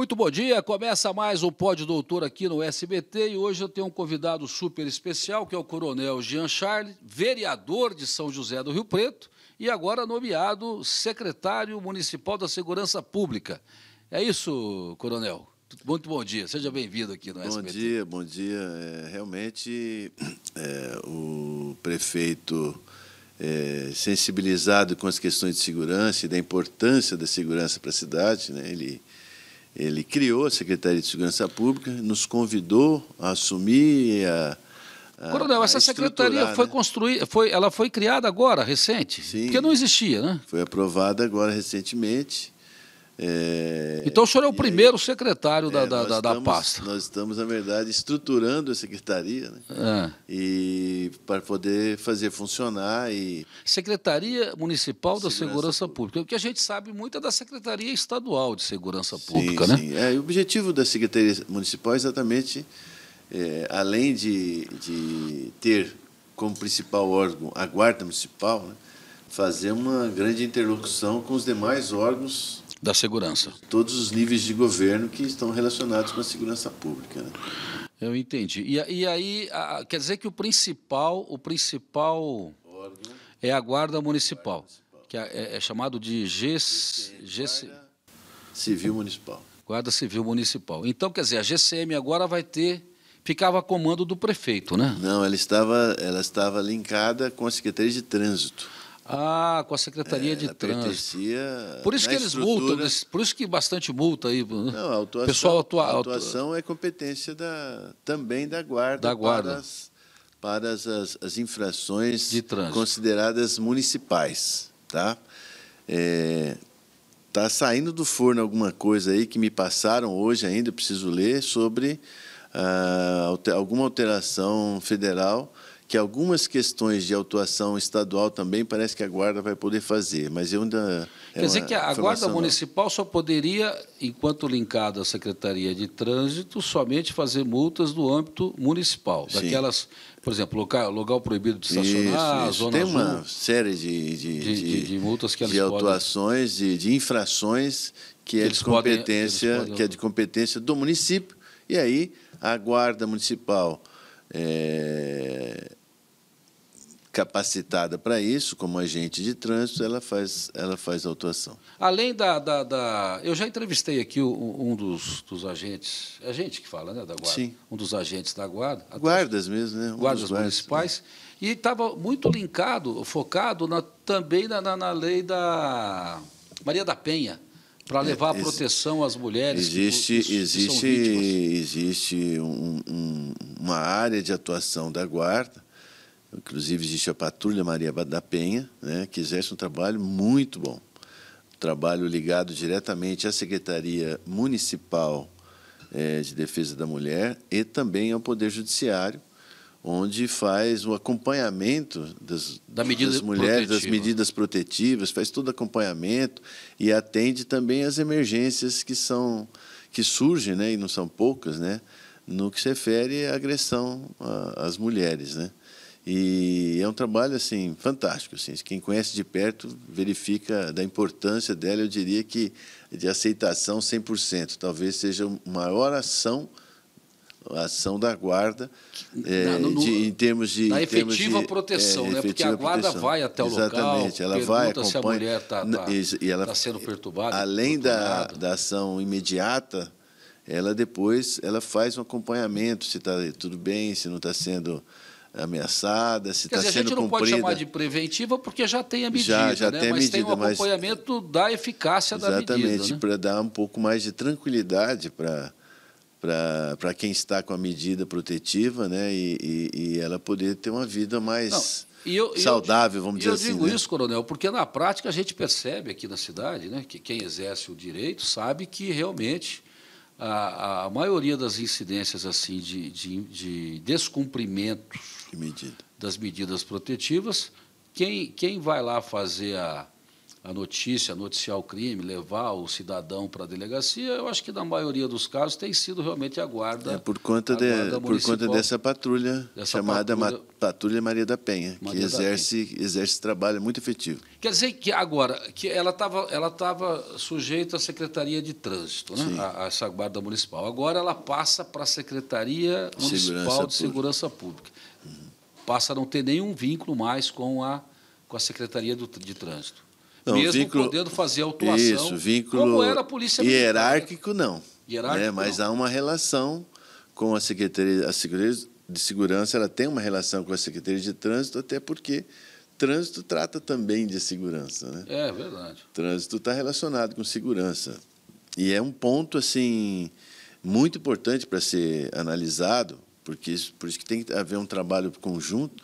Muito bom dia, começa mais o Pódio Doutor aqui no SBT e hoje eu tenho um convidado super especial que é o Coronel Jean Charles, vereador de São José do Rio Preto e agora nomeado secretário municipal da Segurança Pública. É isso, Coronel? Muito bom dia, seja bem-vindo aqui no bom SBT. Bom dia, bom dia. É, realmente é, o prefeito é, sensibilizado com as questões de segurança e da importância da segurança para a cidade, né? ele ele criou a Secretaria de Segurança Pública, nos convidou a assumir a Coronel, essa secretaria né? foi construída, foi, ela foi criada agora, recente? Sim. Porque não existia, né? Foi aprovada agora recentemente. É, então o senhor é o primeiro aí, secretário da, é, da, da, estamos, da, pasta. Nós estamos, na verdade, estruturando a secretaria né? É. e para poder fazer funcionar. E... Secretaria Municipal da Segurança, Segurança Pública. Pública. O que a gente sabe muito é da Secretaria Estadual de Segurança Pública. Né? Sim. Né? É, o objetivo da Secretaria Municipal é exatamente, é, além de, de ter como principal órgão a Guarda Municipal, né? fazer uma grande interlocução com os demais órgãos da segurança. Todos os níveis de governo que estão relacionados com a segurança pública. Né? Eu entendi. E, e aí, a, quer dizer que o principal, o principal é a Guarda Municipal, que é, é, é chamado de GC, Guarda Civil Municipal. Guarda Civil Municipal. Então, quer dizer, a GCM agora vai ter ficava a comando do prefeito, né? Não, ela estava ela estava linkada com a Secretaria de Trânsito. Ah, com a Secretaria é, de é Trânsito. Por isso que eles estrutura... multam, por isso que bastante multa aí. Né? Não, a atuação, Pessoal atua... a atuação é competência da, também da guarda, da guarda. para, as, para as, as, infrações consideradas municipais. Está é, tá saindo do forno alguma coisa aí que me passaram hoje ainda, preciso ler, sobre ah, alguma alteração federal que algumas questões de autuação estadual também parece que a guarda vai poder fazer, mas eu ainda é quer é dizer que a guarda municipal só poderia, enquanto linkada à secretaria de trânsito, somente fazer multas do âmbito municipal, Sim. daquelas, por exemplo, local, local proibido de estacionar, isso, isso. zona tem azul, uma série de de, de, de, de, multas que eles de autuações, podem... de, infrações que, é que é de competência, podem, podem... que é de competência do município e aí a guarda municipal é, capacitada para isso, como agente de trânsito, ela faz, ela faz a autuação. Além da. da, da... Eu já entrevistei aqui um dos, dos agentes. É gente que fala, né? Da guarda. Sim. Um dos agentes da guarda. Guardas até... mesmo, né? Um guardas municipais. E estava muito linkado, focado na, também na, na, na lei da Maria da Penha para é, levar é, proteção às mulheres existe que, que existe existe um, um, uma área de atuação da guarda Inclusive, existe a Patrulha Maria da Penha, né, que exerce um trabalho muito bom. trabalho ligado diretamente à Secretaria Municipal é, de Defesa da Mulher e também ao Poder Judiciário, onde faz o acompanhamento das, da das mulheres, protetiva. das medidas protetivas, faz todo acompanhamento e atende também as emergências que são que surgem, né, e não são poucas, né, no que se refere à agressão às mulheres, né. E é um trabalho assim fantástico, assim. Quem conhece de perto verifica da importância dela, eu diria que de aceitação 100%, talvez seja a maior ação a ação da guarda é, no, eh, no, de, em termos de na efetiva termos de, proteção, é, né? Porque a guarda proteção. vai até o Exatamente, local, ela vai acompanha se a mulher está tá, tá, tá sendo perturbada. Além da, da ação imediata, ela depois ela faz um acompanhamento se está tudo bem, se não está sendo ameaçada, se está sendo cumprida. A gente não cumprida. pode chamar de preventiva porque já tem a medida, já, já né? tem mas medida, tem um acompanhamento mas... da eficácia da medida. Exatamente, né? para dar um pouco mais de tranquilidade para para quem está com a medida protetiva, né, e, e, e ela poder ter uma vida mais não, eu, saudável, vamos dizer assim. Eu digo assim, né? isso, coronel, porque na prática a gente percebe aqui na cidade, né, que quem exerce o direito sabe que realmente a, a maioria das incidências assim de, de, de descumprimento medida. das medidas protetivas, quem, quem vai lá fazer a, a notícia, noticiar o crime, levar o cidadão para a delegacia, eu acho que na maioria dos casos tem sido realmente a guarda. É por conta, de, por conta dessa patrulha dessa chamada patrulha, patrulha, Maria da Penha, Maria que exerce, Penha. exerce trabalho muito efetivo. Quer dizer que agora, que ela estava ela tava sujeita à Secretaria de Trânsito, né? a, a, essa guarda municipal. Agora ela passa para a Secretaria Municipal Segurança de Segurança Pública. Pública. Uhum. Passa a não ter nenhum vínculo mais com a, com a Secretaria do, de Trânsito. Não, mesmo vínculo, podendo fazer autuação. Isso, vínculo como era a polícia militar, hierárquico não. Né? Hierárquico, né? Mas não. há uma relação com a Secretaria, a Secretaria de Segurança, ela tem uma relação com a Secretaria de Trânsito, até porque trânsito trata também de segurança, né? É verdade. Trânsito está relacionado com segurança e é um ponto assim muito importante para ser analisado, porque isso, por isso que tem que haver um trabalho conjunto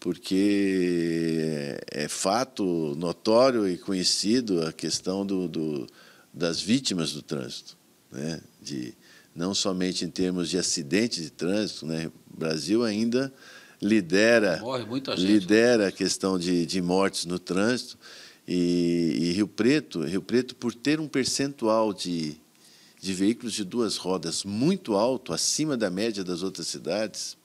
porque é, é fato notório e conhecido a questão do, do, das vítimas do trânsito, né? de, não somente em termos de acidentes de trânsito, né? o Brasil ainda lidera, gente, né? lidera né? a questão de, de mortes no trânsito, e, e, Rio Preto, Rio Preto, por ter um percentual de, de veículos de duas rodas muito alto, acima da média das outras cidades,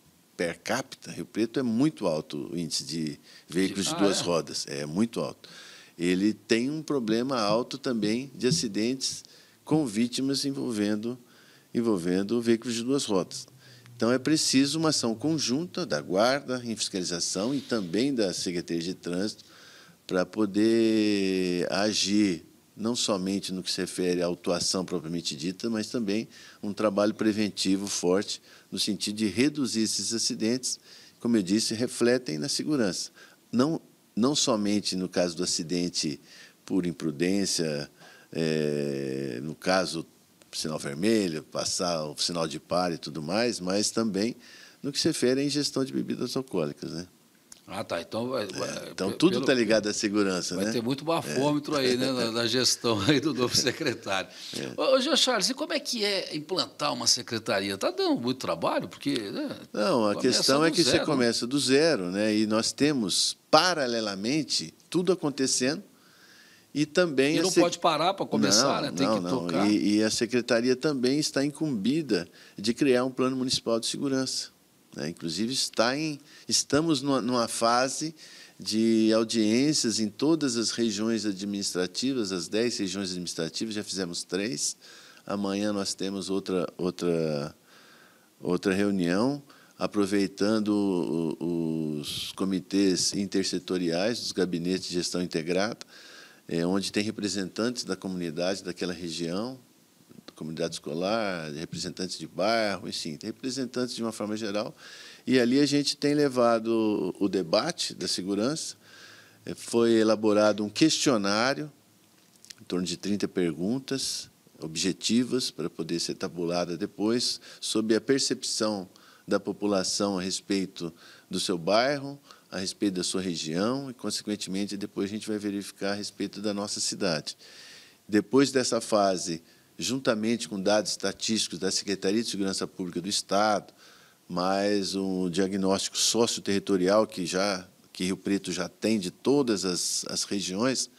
per capita, Rio Preto é muito alto o índice de veículos de ah, duas é? rodas, é muito alto. Ele tem um problema alto também de acidentes com vítimas envolvendo, envolvendo veículos de duas rodas. Então, é preciso uma ação conjunta da Guarda em fiscalização e também da Secretaria de Trânsito para poder agir não somente no que se refere à autuação propriamente dita, mas também um trabalho preventivo forte no sentido de reduzir esses acidentes, como eu disse, refletem na segurança. Não, não somente no caso do acidente por imprudência, é, no caso sinal vermelho, passar o sinal de par e tudo mais, mas também no que se refere à ingestão de bebidas alcoólicas. Né? Ah, tá. Então, vai, é, então tudo está ligado à segurança, vai né? Vai ter muito bafômetro é. aí, né, na, na, gestão aí do novo secretário. É. Ô, Jean Charles, e como é que é implantar uma secretaria? Está dando muito trabalho, porque... Né, Não, a questão é que zero, você começa do zero, né? E nós temos, paralelamente, tudo acontecendo, e também. E não sec... pode parar para começar, né? não, né? Tem não, que não. tocar. E, e, a secretaria também está incumbida de criar um plano municipal de segurança. Né? Inclusive, está em, estamos numa, fase de audiências em todas as regiões administrativas, as dez regiões administrativas, já fizemos três. Amanhã nós temos outra, outra, outra reunião, aproveitando os comitês intersetoriais, dos gabinetes de gestão integrada, eh, onde tem representantes da comunidade daquela região, comunidade escolar, de representantes de bairro, enfim, representantes de uma forma geral. E ali a gente tem levado o debate da segurança. É, foi elaborado um questionário, em torno de 30 perguntas objetivas, para poder ser tabulada depois, sobre a percepção da população a respeito do seu bairro, a respeito da sua região e, consequentemente, depois a gente vai verificar a respeito da nossa cidade. Depois dessa fase juntamente com dados estatísticos da Secretaria de Segurança Pública do Estado, mais um diagnóstico socioterritorial que já que Rio Preto já tem de todas as, as regiões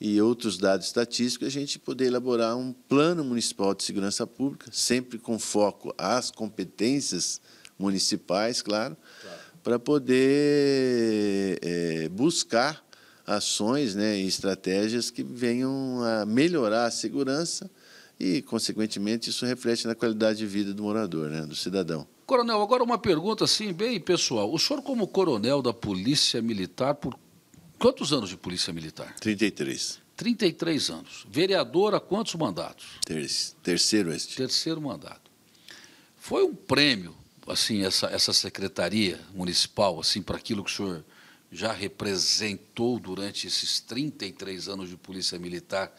e outros dados estatísticos, a gente poder elaborar um plano municipal de segurança pública, sempre com foco às competências municipais, claro, claro. para poder é, buscar ações né, e estratégias que venham a melhorar a segurança e, consequentemente, isso reflete na qualidade de vida do morador, né, do cidadão. Coronel, agora uma pergunta assim, bem pessoal. O senhor, como coronel da Polícia Militar, por quantos anos de Polícia Militar? 33. 33 anos. Vereador há quantos mandatos? terceiro este. Terceiro mandato. Foi um prêmio, assim, essa, essa secretaria municipal, assim, para aquilo que o senhor já representou durante esses 33 anos de Polícia Militar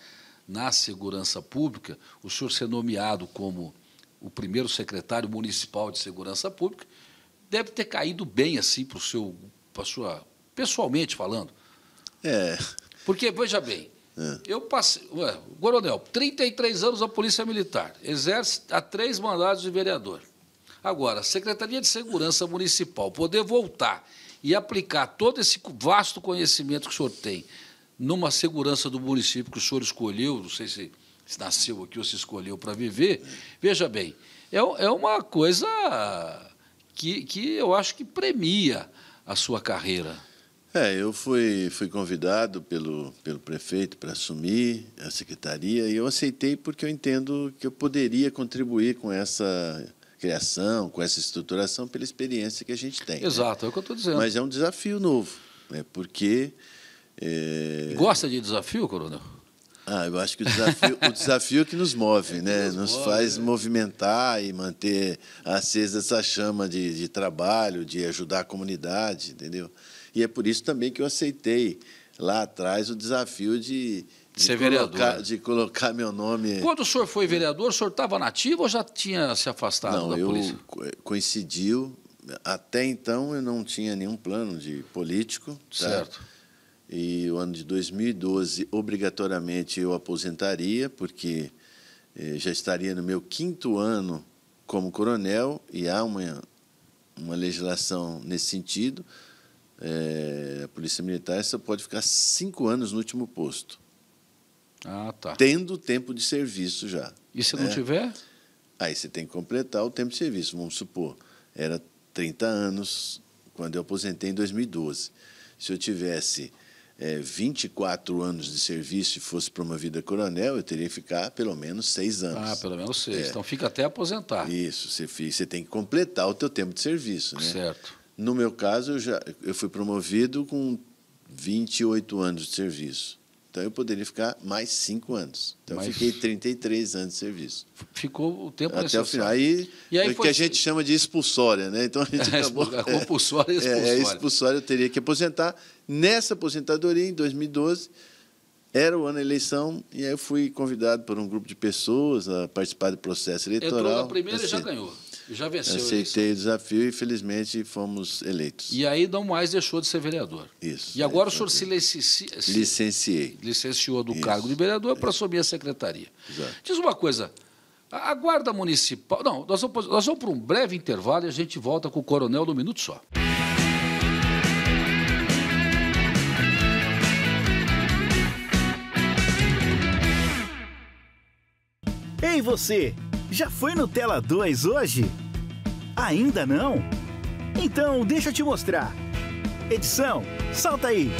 na segurança pública, o senhor ser nomeado como o primeiro secretário municipal de segurança pública, deve ter caído bem assim para o seu, para sua, pessoalmente falando. É. Porque veja bem, é. eu passei, ué, coronel, 33 anos na Polícia Militar, exerce há três mandados de vereador. Agora, Secretaria de Segurança Municipal, poder voltar e aplicar todo esse vasto conhecimento que o senhor tem numa segurança do município que o senhor escolheu, não sei se, nasceu aqui ou se escolheu para viver, veja bem, é, é uma coisa que, que eu acho que premia a sua carreira. É, eu fui, fui convidado pelo, pelo prefeito para assumir a secretaria e eu aceitei porque eu entendo que eu poderia contribuir com essa criação, com essa estruturação, pela experiência que a gente tem. Né? Exato, né? é o que eu estou dizendo. Mas é um desafio novo, né? porque é... Gosta de desafio, Coronel? Ah, eu acho que o desafio, o desafio é que nos move, é né? Nos, move, faz né? movimentar e manter acesa essa chama de, de trabalho, de ajudar a comunidade, entendeu? E é por isso também que eu aceitei lá atrás o desafio de, de ser colocar, vereador. Né? De colocar meu nome. Quando o senhor foi vereador, o senhor estava nativo ou já tinha se afastado não, da eu polícia? Eh, coincidiu. Até então eu não tinha nenhum plano de político. Tá? Certo e o ano de 2012, obrigatoriamente, eu aposentaria, porque eh, já estaria no meu quinto ano como coronel, e há uma, uma legislação nesse sentido. Eh, a Polícia Militar só pode ficar cinco anos no último posto. Ah, tá. Tendo tempo de serviço já. E se né? não tiver? Aí você tem que completar o tempo de serviço. Vamos supor, era 30 anos quando eu aposentei em 2012. Se eu tivesse é, 24 anos de serviço e fosse promovido a coronel, eu teria que ficar pelo menos seis anos. Ah, pelo menos seis. É. Então fica até aposentar. Isso, você, você tem que completar o teu tempo de serviço. Né? Certo. No meu caso, eu, já, eu fui promovido com 28 anos de serviço. Então eu poderia ficar mais cinco anos. Então eu fiquei 33 anos de serviço. Ficou o tempo Até necessário. o final. Aí, e aí o foi... que a gente chama de expulsória, né? Então a gente é, acabou. compulsória e é, expulsória. É, expulsória eu teria que aposentar. Nessa aposentadoria, em 2012, era o ano da eleição, e aí eu fui convidado por um grupo de pessoas a participar do processo eleitoral. Entrou na primeira e já assim, ganhou. Já venceu. Aceitei o desafio e, felizmente, fomos eleitos. E aí não mais deixou de ser vereador. Isso. E agora é, o senhor se licenci... licenciei. licenciou do Isso. cargo de vereador para é. assumir a secretaria. Exato. Diz uma coisa. A Guarda Municipal. Não, nós vamos, nós vamos para um breve intervalo e a gente volta com o coronel no minuto só. Ei você, já foi no Tela 2 hoje? Ainda não? Então deixa eu te mostrar. Edição, salta aí!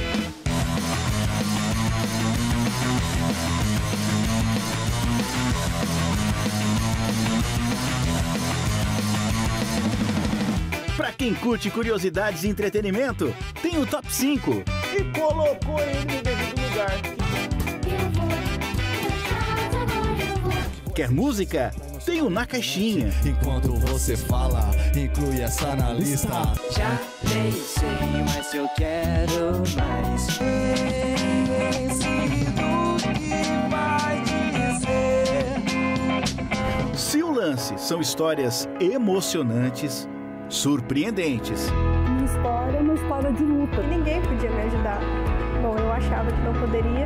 Para quem curte curiosidades e entretenimento, tem o top 5. E colocou ele no devido lugar. Quer música? tenho na caixinha. Enquanto você fala, inclui essa na lista. Já pensei, mas eu quero mais. Pense que vai dizer. Se o lance são histórias emocionantes, surpreendentes. Uma história é uma história de luta. Ninguém podia me ajudar. Bom, eu achava que não poderia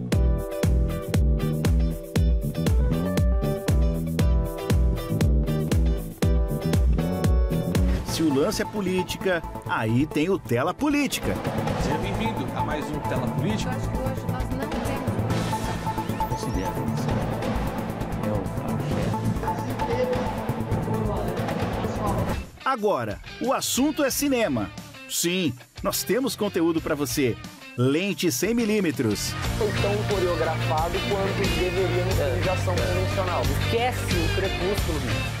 se o lance é política, aí tem o Tela Política. Seja bem-vindo a mais um Tela Política. É Agora, o assunto é cinema. Sim, nós temos conteúdo para você. Lente 100 milímetros. Foi tão coreografado quanto deveria na é. utilização convencional. Esquece o crepúsculo, bicho.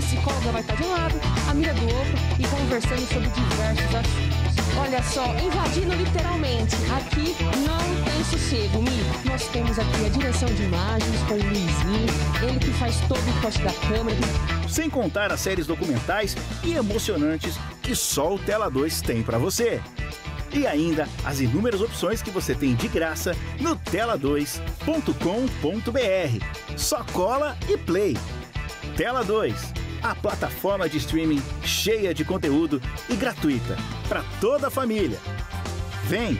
psicóloga vai estar de um lado, a amiga do outro e conversando sobre diversos assuntos. Olha só, invadindo literalmente. Aqui não tem sossego, Mi. Nós temos aqui a direção de imagens com o Luizinho, ele que faz todo o poste da câmera. Sem contar as séries documentais e emocionantes que só o Tela 2 tem para você. E ainda as inúmeras opções que você tem de graça no tela2.com.br. Só cola e play. Tela 2 a plataforma de streaming cheia de conteúdo e gratuita para toda a família. Vem!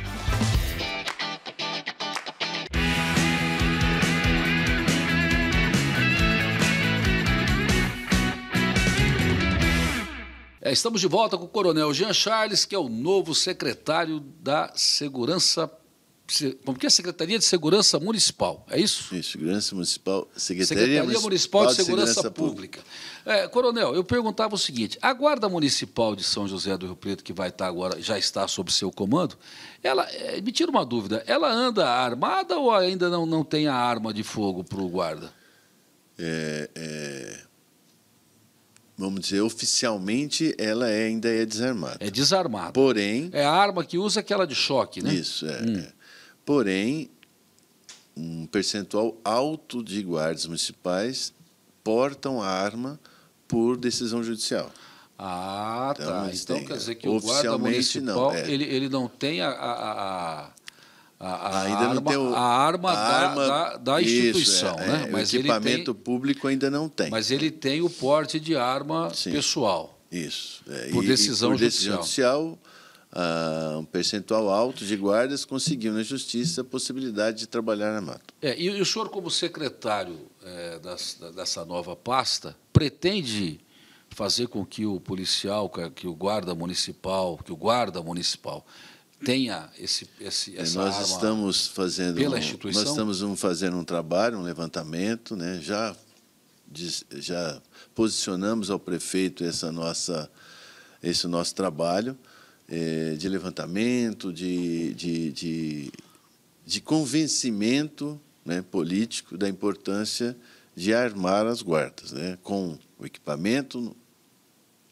É, estamos de volta com o Coronel Jean Charles, que é o novo secretário da Segurança Pública como que é a Secretaria de Segurança Municipal, é isso? isso Segurança Municipal, Secretaria, Secretaria Municipal de Segurança, Segurança Pública. Pública. É, coronel, eu perguntava o seguinte: a Guarda Municipal de São José do Rio Preto, que vai estar agora, já está sob seu comando, ela é, me tira uma dúvida, ela anda armada ou ainda não, não tem a arma de fogo para o guarda? É, é, vamos dizer, oficialmente ela é, ainda é desarmada. É desarmada. Porém. É a arma que usa aquela de choque, né? Isso, é. Hum. é. Porém, um percentual alto de guardas municipais portam a arma por decisão judicial. Ah, então, tá. Então tem, quer dizer que o guarda municipal não, é. ele, ele não tem a, a, a... A, ainda arma, não tem o, a arma, a da, arma da, da, instituição, isso, é, né? É, mas o equipamento tem, público ainda não tem. Mas ele tem o porte de arma Sim, pessoal. Isso. É, por e, e por judicial. Decisão judicial ah, um percentual alto de guardas conseguiu na justiça a possibilidade de trabalhar mata. É, e, e o senhor, como secretário é, das, dessa nova pasta, pretende fazer com que o policial, que o guarda municipal, que o guarda municipal tenha esse, esse é, essa nós arma estamos fazendo pela um, Nós estamos um, fazendo um trabalho, um levantamento, né? já, já posicionamos ao prefeito essa nossa, esse nosso trabalho é, de levantamento, de, de, de, de convencimento né, político da importância de armar as guardas, né, com o equipamento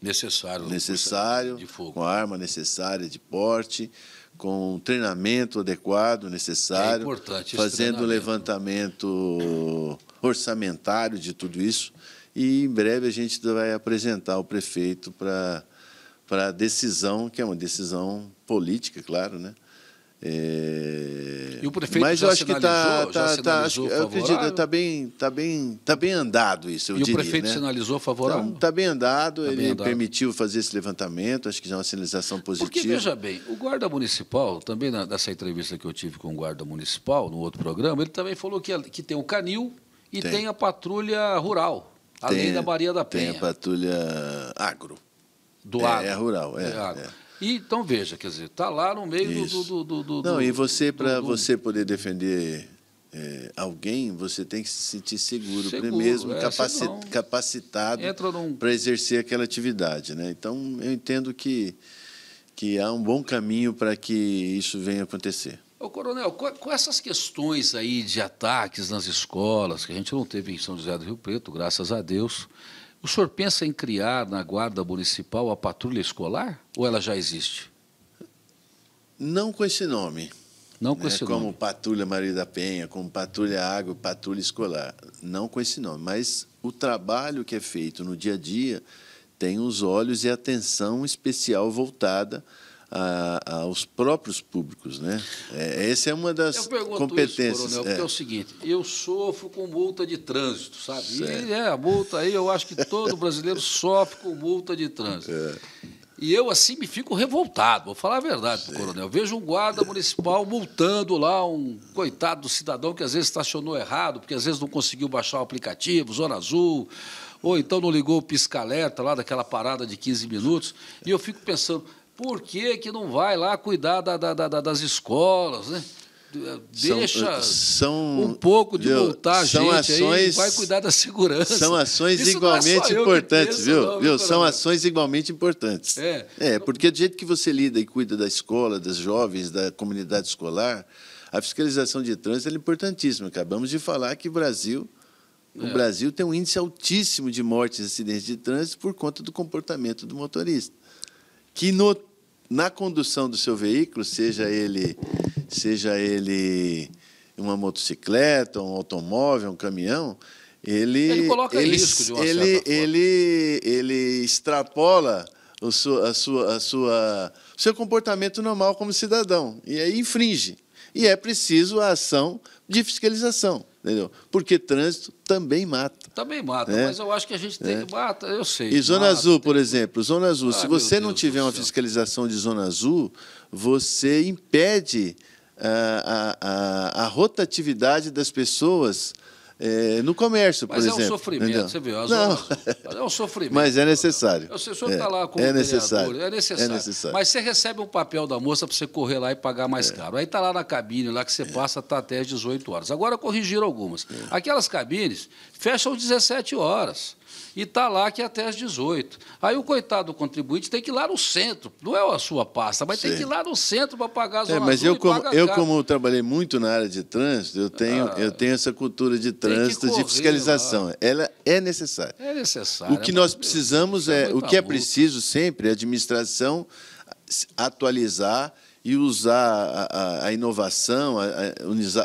necessário, necessário de fogo. com a arma necessária de porte, com o treinamento adequado necessário, é fazendo o levantamento orçamentário de tudo isso. E em breve a gente vai apresentar o prefeito para para a decisão, que é uma decisão política, claro, né? É... E o prefeito Mas já eu acho que está, tá, tá, tá eu acredito, está bem, tá bem, tá bem andado isso, eu e diria. E o prefeito né? sinalizou favorável? Está bem andado, tá ele bem andado. permitiu fazer esse levantamento, acho que já é uma sinalização positiva. Porque, veja bem, o guarda municipal, também nessa entrevista que eu tive com o guarda municipal, no outro programa, ele também falou que, que tem o canil e tem, tem a patrulha rural, além tem, da Maria da Penha. Tem a patrulha agro do é, agro. É rural, é. é. E, então veja, quer dizer, está lá no meio do, do, do, do, Não, do, e você, para do... você poder defender é, alguém, você tem que se sentir seguro, seguro mesmo, é, capaci capacitado num... para exercer aquela atividade. Né? Então, eu entendo que, que há um bom caminho para que isso venha acontecer. Ô, coronel, com essas questões aí de ataques nas escolas, que a gente não teve em São José do Rio Preto, graças a Deus, o senhor pensa em criar na Guarda Municipal a patrulha escolar ou ela já existe? Não com esse nome. Não com né? esse como nome. Como Patrulha Maria da Penha, como Patrulha Água, Patrulha Escolar. Não com esse nome. Mas o trabalho que é feito no dia a dia tem os olhos e atenção especial voltada a, aos próprios públicos. Né? É, essa é uma das eu competências. Isso, coronel, é. porque é o seguinte, eu sofro com multa de trânsito, sabe? Certo. E é, a multa aí, eu acho que todo brasileiro sofre com multa de trânsito. É. E eu, assim, me fico revoltado, vou falar a verdade para o coronel. Eu vejo um guarda municipal multando lá um coitado do cidadão que às vezes estacionou errado, porque às vezes não conseguiu baixar o aplicativo, Zona Azul, ou então não ligou o pisca-alerta lá daquela parada de 15 minutos. E eu fico pensando, por que, que não vai lá cuidar da, da, da, das escolas, né? Deixa são, eh, são, um pouco de viu, voltar gente ações, aí, vai cuidar da segurança. São ações Isso é igualmente é importantes, penso, viu? Não, viu? São ações igualmente importantes. É. é, porque do jeito que você lida e cuida da escola, das jovens, da comunidade escolar, a fiscalização de trânsito é importantíssima. Acabamos de falar que o Brasil o é. Brasil tem um índice altíssimo de mortes e acidentes de trânsito por conta do comportamento do motorista que no, na condução do seu veículo, seja ele, seja ele uma motocicleta, um automóvel, um caminhão, ele ele coloca ele, risco de uma ele, ele ele extrapola o a sua a sua seu comportamento normal como cidadão e aí infringe. E é preciso a ação de fiscalização. Entendeu? Porque trânsito também mata. Também mata, né? mas eu acho que a gente tem. É. Mata, eu sei. E Zona mata, Azul, por tem... exemplo, Zona Azul, ah, se você não tiver uma fiscalização de Zona Azul, você impede a, ah, a, a, a rotatividade das pessoas é, no comércio, por exemplo. Mas é um sofrimento, entendeu? você viu? As não. é um sofrimento. Mas é necessário. O senhor está é, tá lá com é, é, é necessário. é necessário. É necessário. Mas você recebe um papel da moça para você correr lá e pagar mais é. caro. Aí está lá na cabine, lá que você é. passa está até às 18 horas. Agora corrigiram algumas. Aquelas cabines fecham às 17 horas e está lá que é até as 18. Aí o coitado do contribuinte tem que ir lá no centro, não é a sua pasta, mas Sim. tem que ir lá no centro para pagar as é, Mas eu, como, eu como trabalhei muito na área de trânsito, eu tenho, ah, eu tenho essa cultura de trânsito, correr, de fiscalização. Ela é necessária. É necessária. O que nós precisamos é, é o que é preciso sempre, é a administração atualizar e usar a, a, a inovação, a,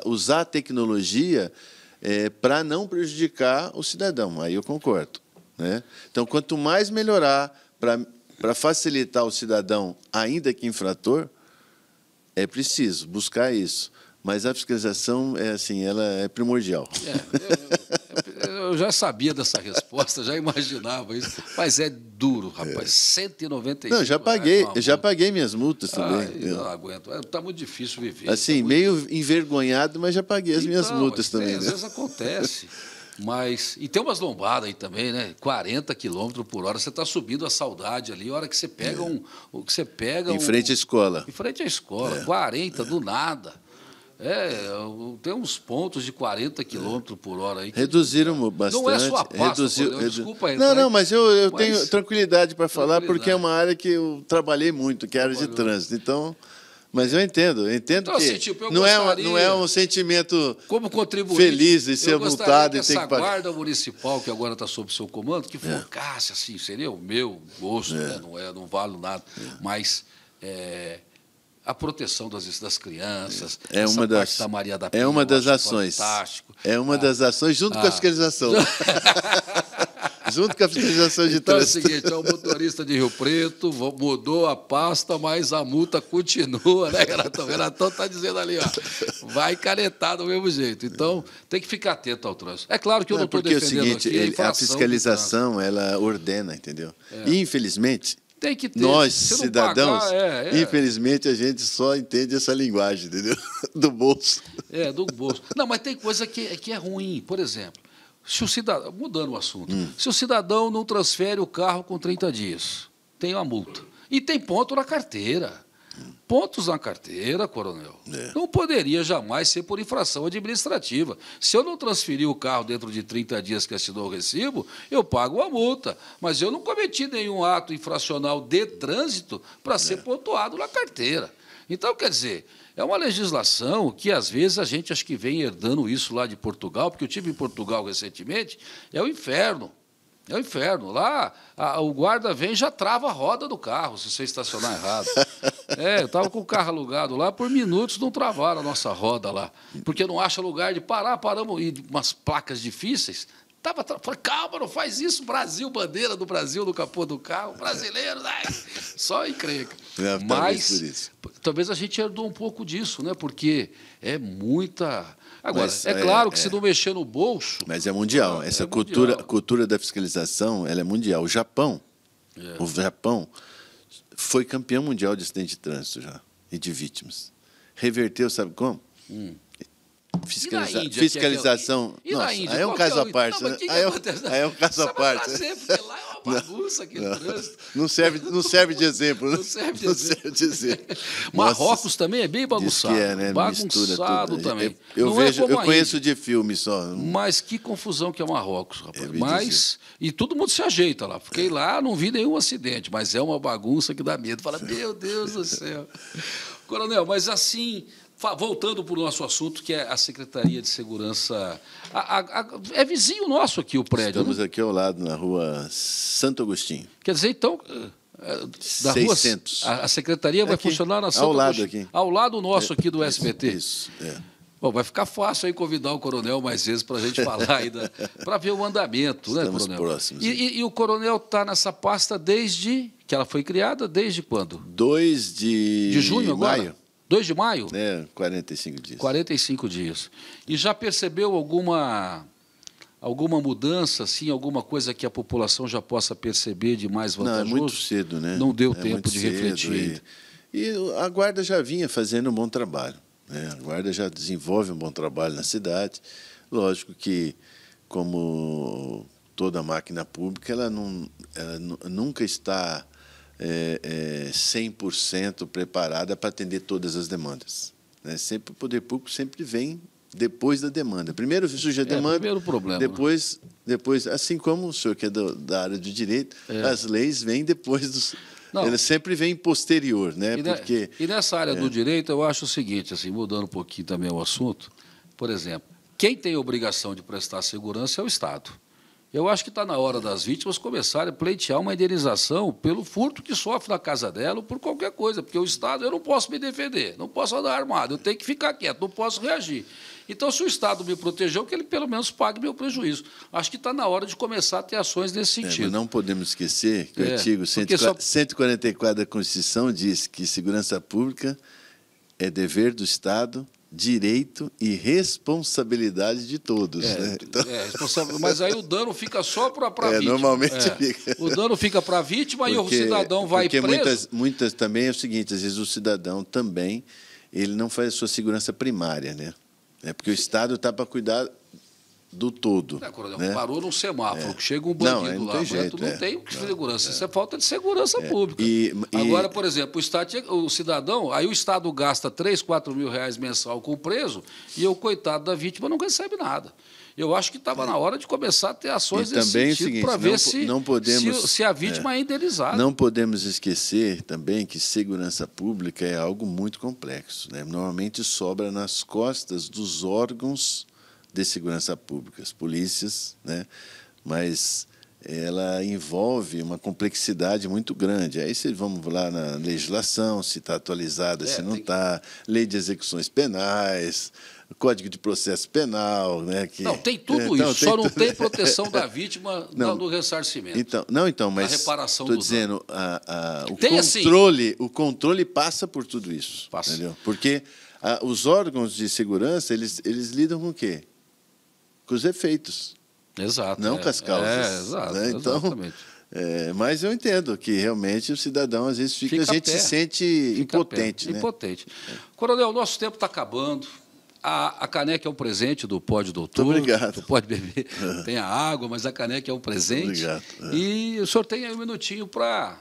usar a tecnologia é, para não prejudicar o cidadão. Aí eu concordo. Né? Então, quanto mais melhorar para facilitar o cidadão, ainda que infrator, é preciso buscar isso. Mas a fiscalização é assim, ela é primordial. É, eu já sabia dessa resposta, já imaginava isso. Mas é duro, rapaz. É. 195. Não, já paguei, já paguei minhas multas também. eu não aguento. Está é, muito difícil viver. Assim, tá meio difícil. envergonhado, mas já paguei as minhas então, multas é, também. né? Às vezes acontece. Mas. E tem umas lombadas aí também, né? 40 km por hora. Você está subindo a saudade ali, a hora que você pega é. um. Que você pega em frente um, à escola. Em frente à escola, é. 40, do é. nada. É, tem uns pontos de 40 km por hora aí. Que... Reduziram bastante. Não é sua pasta, Reduziu, redu... desculpa Não, não, mas eu, eu mas... tenho tranquilidade para falar, porque é uma área que eu trabalhei muito, que é a área de trânsito. Então, mas eu entendo, eu entendo então, que assim, tipo, eu não, gostaria, é não é um é sentimento como feliz de ser multado e ter que pagar. guarda municipal que agora está sob seu comando, que é. focasse é. assim, seria o meu gosto, é. Né? não, é, não vale nada, é. mas... É, a proteção das, das crianças, é essa uma das, da Maria da Penha, É uma das ações. Fantástico. É uma ah, das ações junto ah, com a ah. fiscalização. junto com a fiscalização de então trânsito. é o seguinte, é o motorista de Rio Preto, mudou a pasta, mas a multa continua, né, Renatão? O Renatão está dizendo ali, ó, vai caretar do mesmo jeito. Então, tem que ficar atento ao trânsito. É claro que eu não estou defendendo é o seguinte, aqui, a, ele, a fiscalização, ela ordena, entendeu? É. E, infelizmente, tem que ter. Nós, cidadãos, pagar, é, é. infelizmente, a gente só entende essa linguagem, entendeu? Do bolso. É, do bolso. Não, mas tem coisa que, que é ruim. Por exemplo, se o cidadão. Mudando o assunto, hum. se o cidadão não transfere o carro com 30 dias, tem uma multa. E tem ponto na carteira. Pontos na carteira, coronel. É. Não poderia jamais ser por infração administrativa. Se eu não transferir o carro dentro de 30 dias que assinou o recibo, eu pago a multa. Mas eu não cometi nenhum ato infracional de trânsito para é. ser é. pontuado na carteira. Então, quer dizer, é uma legislação que, às vezes, a gente acho que vem herdando isso lá de Portugal, porque eu tive em Portugal recentemente, é o inferno. É o inferno. Lá, a, o guarda vem e já trava a roda do carro se você estacionar errado. É, eu estava com o carro alugado lá, por minutos não travaram a nossa roda lá. Porque não acha lugar de parar, paramos, e umas placas difíceis. Tava, falei, calma, não faz isso, Brasil, bandeira do Brasil no capô do carro, brasileiro, ai, né? só encrenca. É, Mas talvez a gente herdou um pouco disso, né? Porque é muita. Agora, Mas, é, é, claro que é. se não mexer no bolso. Mas é mundial. É Essa é cultura, mundial. cultura da fiscalização ela é mundial. O Japão. É. O Japão foi campeão mundial de acidente de trânsito já e de vítimas. Reverteu, sabe como? Hum. Fiscaliza Índia, é é fiscalização. É, né? é, Nossa, aí é um caso à parte. Né? aí, é, um caso à parte. Lá, bagunça que não, trânsito. Não serve, não serve de exemplo, né? Não serve de não exemplo. Serve de exemplo. Marrocos também é bem bagunçado. Que é, né? Bagunçado também. Eu, é eu vejo, é eu conheço de filme só. Mas que confusão que é Marrocos, rapaz. É, mas e todo mundo se ajeita lá. Fiquei é. lá, não vi nenhum acidente, mas é uma bagunça que dá medo. Fala, meu Deus do céu. Coronel, mas assim, Voltando para o nosso assunto, que é a Secretaria de Segurança. A, a, a, é vizinho nosso aqui o prédio. Estamos né? aqui ao lado, na rua Santo Agostinho. Quer dizer, então. Eh, eh, da 600. Rua, a, Secretaria vai aqui, funcionar na Santo Ao lado Agostinho, aqui. Ao lado nosso é, aqui do é, SBT. Isso. isso é. Bom, vai ficar fácil aí convidar o coronel mais vezes para a gente falar ainda, para ver o andamento, né, Estamos né, coronel? próximos. E, e, e o coronel está nessa pasta desde que ela foi criada, desde quando? 2 de, de junho, agora? maio. 2 de maio? É, 45 dias. 45 dias. E já percebeu alguma alguma mudança, assim, alguma coisa que a população já possa perceber de mais vantajoso? Não, é muito cedo, né? Não deu é tempo de refletir. E, e, a guarda já vinha fazendo um bom trabalho. Né? A guarda já desenvolve um bom trabalho na cidade. Lógico que, como toda máquina pública, ela, não, ela nunca está é, é, 100% preparada para atender todas as demandas. Né? Sempre o poder público sempre vem depois da demanda. Primeiro surge a é, demanda, é, primeiro problema. Né? depois, depois, assim como o senhor que é do, da área de direito, é. as leis vêm depois dos, Ele sempre vem posterior, né? E, Porque, e nessa área é. do direito, eu acho o seguinte, assim, mudando um pouquinho também o assunto, por exemplo, quem tem a obrigação de prestar segurança é o Estado. Eu acho que está na hora das vítimas começarem a pleitear uma indenização pelo furto que sofre na casa dela ou por qualquer coisa, porque o Estado, eu não posso me defender, não posso andar armado, eu tenho que ficar quieto, não posso reagir. Então, se o Estado me protegeu, que ele pelo menos pague meu prejuízo. Acho que está na hora de começar a ter ações nesse é, sentido. É, não podemos esquecer que é, o artigo só... 144 da Constituição diz que segurança pública é dever do Estado direito e responsabilidade de todos. É, né? É, então... é, mas aí o dano fica só para a é, vítima. Normalmente é. fica. O dano fica para a vítima porque, e o cidadão vai porque preso. Porque muitas, muitas também é o seguinte, às vezes o cidadão também ele não faz a sua segurança primária, né? É porque o Estado está para cuidar do todo. É, coronel, né? parou num semáforo, é. chega um bandido não, não lá, tem jeito, não é. tem segurança. É. Isso é falta de segurança é. pública. E, Agora, e... por exemplo, o, Estado, o cidadão, aí o Estado gasta 3, 4 mil reais mensal com o preso e o coitado da vítima não recebe nada. Eu acho que estava na hora de começar a ter ações nesse é sentido para ver se, não podemos, se, se a vítima é, é indenizada. Não podemos esquecer também que segurança pública é algo muito complexo. Né? Normalmente sobra nas costas dos órgãos de segurança pública, as polícias, né? mas ela envolve uma complexidade muito grande. Aí se vamos lá na legislação, se está atualizada, é, se não está, que... Tá, lei de execuções penais, Código de Processo Penal, né? Que, não, tem tudo então, isso, tem só não tem proteção da vítima não, do ressarcimento. Então, não, então, mas estou dizendo, a, a, o, tem assim, controle, assim. o controle passa por tudo isso. Passa. Entendeu? Porque os órgãos de segurança, eles, eles lidam com o quê? com os efeitos. Exato. Não é, com as causas. É, exato, né? Então, exatamente. É, mas eu entendo que realmente o cidadão às vezes fica, fica a gente pé, se sente impotente. Né? Impotente. Coronel, nosso tempo está acabando. A, a, caneca é um presente do pódio Doutor. Muito obrigado. pode beber. Tem a água, mas a caneca é um presente. Muito obrigado. E o senhor tem aí um minutinho para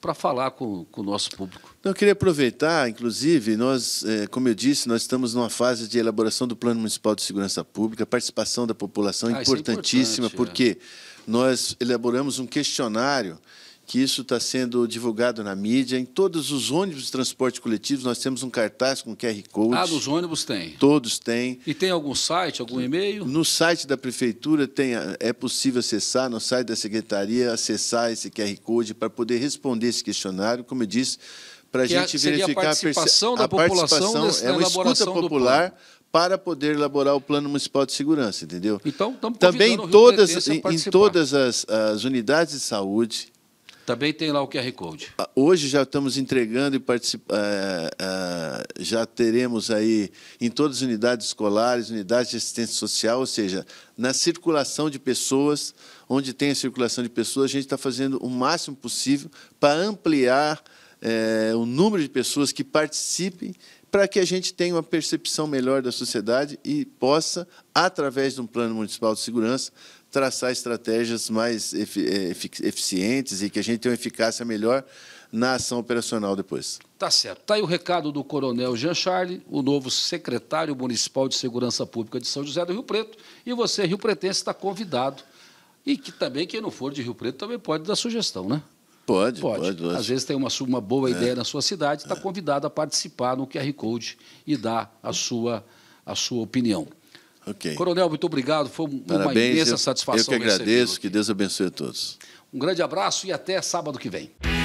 para falar com, com, o nosso público. Então, eu queria aproveitar, inclusive, nós, é, como eu disse, nós estamos numa fase de elaboração do Plano Municipal de Segurança Pública, a participação da população ah, importantíssima, é importantíssima, é. porque é. nós elaboramos um questionário que isso está sendo divulgado na mídia. Em todos os ônibus de transporte coletivo, nós temos um cartaz com QR Code. Ah, nos ônibus tem? Todos têm. E tem algum site, algum e-mail? No site da Prefeitura tem, é possível acessar, no site da Secretaria, acessar esse QR Code para poder responder esse questionário. Como eu disse, para é- a gente verificar a participação da a população participação é uma escuta popular para poder elaborar o plano municipal de segurança, entendeu? Então, também todas em, em todas as, as unidades de saúde também tem lá o QR Code. Ah, hoje já estamos entregando e participa, eh, eh, já teremos aí em todas as unidades escolares, unidades de assistência social, ou seja, na circulação de pessoas, onde tem a circulação de pessoas, a gente está fazendo o máximo possível para ampliar eh, o número de pessoas que participem para que a gente tenha uma percepção melhor da sociedade e possa, através de um plano municipal de segurança, traçar estratégias mais eh, eficientes e que a gente tenha uma eficácia melhor na ação operacional depois. Tá certo. Está aí o recado do Coronel Jean Charles, o novo secretário municipal de Segurança Pública de São José do Rio Preto. E você, Rio Pretense, está convidado. E que também, quem não for de Rio Preto, também pode dar sugestão, né? Pode, pode. pode, pode. Às vezes tem uma, uma boa é. ideia na sua cidade, está é. convidado a participar no QR Code e dar a sua, a sua opinião. Okay. Coronel, muito obrigado. Foi uma Parabéns, imensa eu, satisfação. Eu que agradeço, que Deus abençoe a todos. Um grande abraço e até sábado que vem.